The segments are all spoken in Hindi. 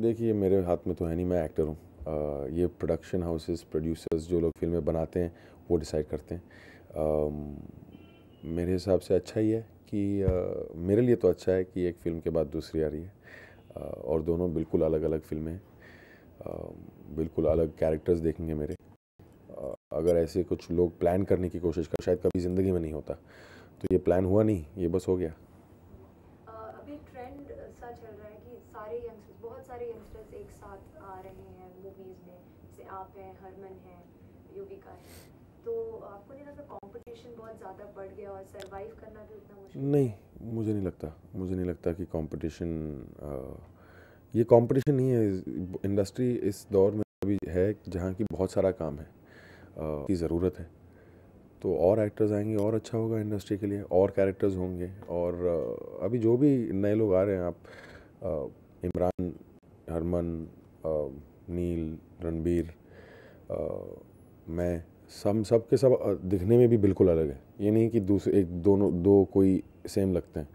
देखिए मेरे हाथ में तो है नहीं मैं एक्टर हूँ ये प्रोडक्शन हाउसेस प्रोड्यूसर्स जो लोग फिल्में बनाते हैं वो डिसाइड करते हैं आ, मेरे हिसाब से अच्छा ही है कि आ, मेरे लिए तो अच्छा है कि एक फ़िल्म के बाद दूसरी आ रही है आ, और दोनों बिल्कुल अलग अलग फिल्में हैं बिल्कुल अलग कैरेक्टर्स देखेंगे मेरे अगर ऐसे कुछ लोग प्लान करने की कोशिश कर शायद कभी ज़िंदगी में नहीं होता तो ये प्लान हुआ नहीं ये बस हो गया आप हैं हरमन हैं योगिका है तो आपको नहीं लगता कंपटीशन बहुत ज़्यादा बढ़ गया और सरवाइव करना भी उतना मुश्किल नहीं मुझे नहीं लगता मुझे नहीं लगता कि कंपटीशन ये कंपटीशन नहीं है इंडस्ट्री इस दौर में अभी है जहाँ की बहुत सारा काम है की ज़रूरत है तो और एक्टर्स आएंगे और अच्छा होगा इंडस्ट्री के लिए और कैरेक्टर्स होंगे और अभी जो भी नए लोग आ रहे हैं आप इमरान हरमन नील रणबीर आ, मैं सब सब के सब दिखने में भी बिल्कुल अलग है ये नहीं कि दूसरे एक दोनों दो कोई सेम लगते हैं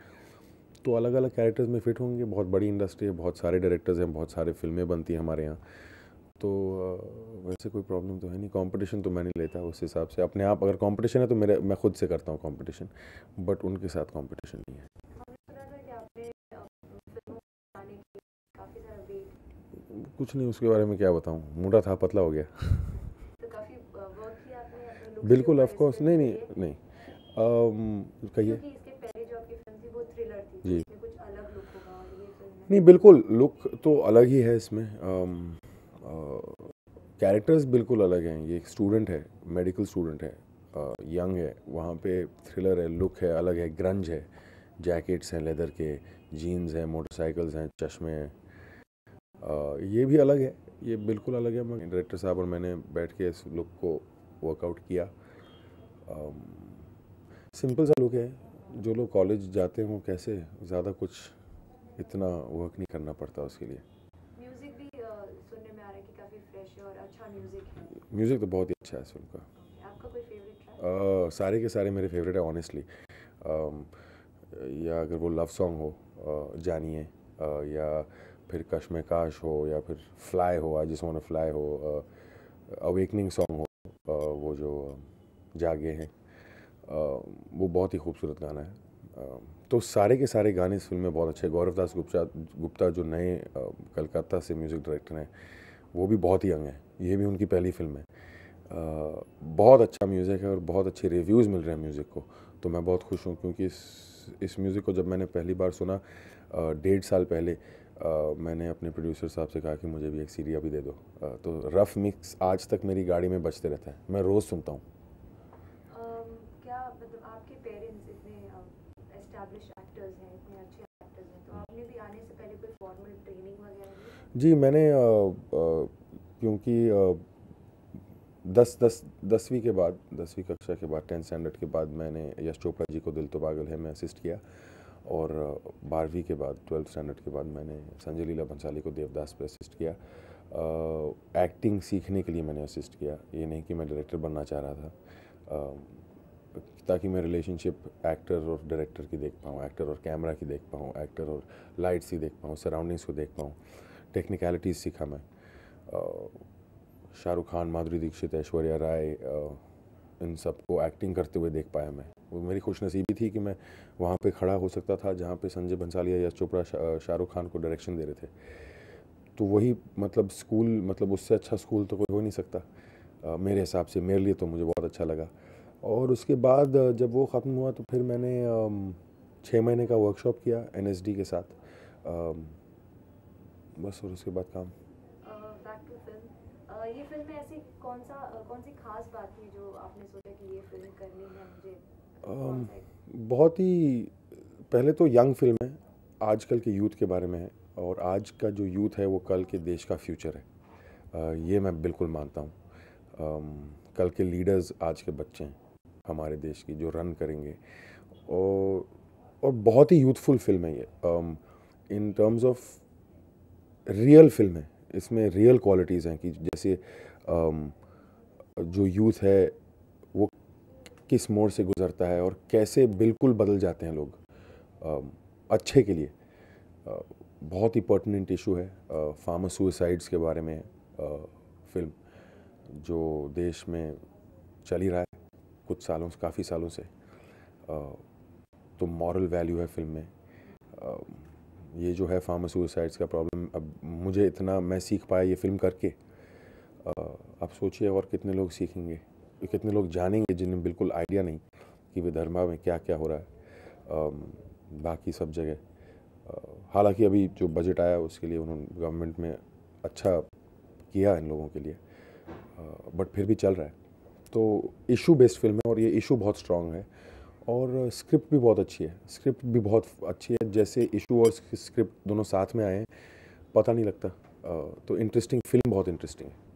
तो अलग अलग कैरेक्टर्स में फिट होंगे बहुत बड़ी इंडस्ट्री है बहुत सारे डायरेक्टर्स हैं बहुत सारे फिल्में बनती हैं हमारे यहाँ तो वैसे कोई प्रॉब्लम तो है नहीं कंपटीशन तो मैं नहीं लेता उस हिसाब से अपने आप अगर कंपटीशन है तो मेरे मैं खुद से करता हूँ कंपटीशन बट उनके साथ कंपटीशन नहीं है कुछ नहीं उसके बारे में क्या बताऊँ मोटा था पतला हो गया बिल्कुल बिल्कुल कोर्स नहीं नहीं नहीं कहिए जी नहीं बिल्कुल लुक तो अलग ही है इसमें कैरेक्टर्स बिल्कुल अलग हैं ये एक स्टूडेंट है मेडिकल स्टूडेंट है यंग है वहाँ पे थ्रिलर है लुक है अलग है ग्रंज है जैकेट्स हैं लेदर के जीन्स हैं मोटरसाइकिल्स हैं चश्मे हैं ये भी अलग है ये बिल्कुल अलग है मैं डायरेक्टर साहब और मैंने बैठ के इस लुक को वर्कआउट किया सिंपल सा लुक है जो लोग कॉलेज जाते हैं वो कैसे ज़्यादा कुछ इतना वर्क नहीं करना पड़ता उसके लिए म्यूज़िक भी सुनने में आ रहा है कि काफ़ी फ्रेश और अच्छा म्यूज़िक है म्यूज़िक तो बहुत ही अच्छा है सुनकर आपका कोई फेवरेट ट्रैक सारे के सारे मेरे फेवरेट है ऑनेस्टली या अगर वो लव सॉन्ग हो जानिए या फिर कश्मकाश हो या फिर फ्लाई हो आई जिस वन फ्लाई हो अवेकनिंग सॉन्ग हो वो जो जागे हैं वो बहुत ही खूबसूरत गाना है तो सारे के सारे गाने इस फिल्म में बहुत अच्छे गौरव दास गुप्ता गुप्ता जो नए कलकत्ता से म्यूज़िक डायरेक्टर हैं वो भी बहुत ही यंग हैं ये भी उनकी पहली फिल्म है बहुत अच्छा म्यूज़िक है और बहुत अच्छे रिव्यूज़ मिल रहे हैं म्यूज़िक को तो मैं बहुत खुश हूँ क्योंकि इस इस म्यूज़िक को जब मैंने पहली बार सुना डेढ़ साल पहले मैंने अपने प्रोड्यूसर साहब से कहा कि मुझे भी एक सीडी अभी दे दो तो रफ़ मिक्स आज तक मेरी गाड़ी में बजते रहता है मैं रोज़ सुनता हूँ मतलब तो जी मैंने क्योंकि दस दस दसवीं के बाद दसवीं कक्षा के बाद टेंथ स्टैंडर्ड के बाद मैंने यश चोपड़ा जी को दिल तो पागल है मैं असिस्ट किया और बारहवीं के बाद ट्वेल्थ स्टैंडर्ड के बाद मैंने संजय लीला भंसाली को देवदास पे असिस्ट किया एक्टिंग सीखने के लिए मैंने असिस्ट किया ये नहीं कि मैं डायरेक्टर बनना चाह रहा था आ, ताकि मैं रिलेशनशिप एक्टर और डायरेक्टर की देख पाऊँ एक्टर और कैमरा की देख पाऊँ एक्टर और लाइट्स की देख पाऊँ सराउंडिंग्स को देख पाऊँ टेक्निकलिटीज़ सीखा मैं शाहरुख खान माधुरी दीक्षित ऐश्वर्या राय इन सबको एक्टिंग करते हुए देख पाया मैं वो मेरी खुशनसीबी थी कि मैं वहाँ पे खड़ा हो सकता था जहाँ पे संजय बंसालिया या चोपड़ा शा, शाहरुख खान को डायरेक्शन दे रहे थे तो वही मतलब स्कूल मतलब उससे अच्छा स्कूल तो कोई हो नहीं सकता आ, मेरे हिसाब से मेरे लिए तो मुझे बहुत अच्छा लगा और उसके बाद जब वो ख़त्म हुआ तो फिर मैंने छः महीने का वर्कशॉप किया एन के साथ आ, बस और उसके बाद काम ये फिल्म में ऐसी कौन सा कौन सी खास बात थी जो आपने सोचा कि ये फिल्म करनी है मुझे बहुत ही पहले तो यंग फिल्म है आजकल के यूथ के बारे में है और आज का जो यूथ है वो कल के देश का फ्यूचर है ये मैं बिल्कुल मानता हूँ कल के लीडर्स आज के बच्चे हैं हमारे देश की जो रन करेंगे और और बहुत ही यूथफुल फिल्म है ये in terms of real film है इसमें रियल क्वालिटीज़ हैं कि जैसे um, जो यूथ है वो किस मोड़ से गुज़रता है और कैसे बिल्कुल बदल जाते हैं लोग um, अच्छे के लिए uh, बहुत ही पर्टनेंट इशू है फार्मा uh, सुसाइड्स के बारे में फिल्म uh, जो देश में चल ही रहा है कुछ सालों से काफ़ी सालों से तो मॉरल वैल्यू है फिल्म में um, ये जो है फार्मा सुसाइड्स का प्रॉब्लम अब मुझे इतना मैं सीख पाया ये फिल्म करके आप सोचिए और कितने लोग सीखेंगे कितने लोग जानेंगे जिन्हें बिल्कुल आइडिया नहीं कि विधर्मा में क्या क्या हो रहा है बाकी सब जगह हालांकि अभी जो बजट आया उसके लिए उन्होंने गवर्नमेंट में अच्छा किया इन लोगों के लिए बट फिर भी चल रहा है तो इशू बेस्ड फिल्म है और ये इशू बहुत स्ट्रांग है और स्क्रिप्ट भी बहुत अच्छी है स्क्रिप्ट भी बहुत अच्छी है जैसे इशू और स्क्रिप्ट दोनों साथ में आए हैं पता नहीं लगता तो इंटरेस्टिंग फिल्म बहुत इंटरेस्टिंग है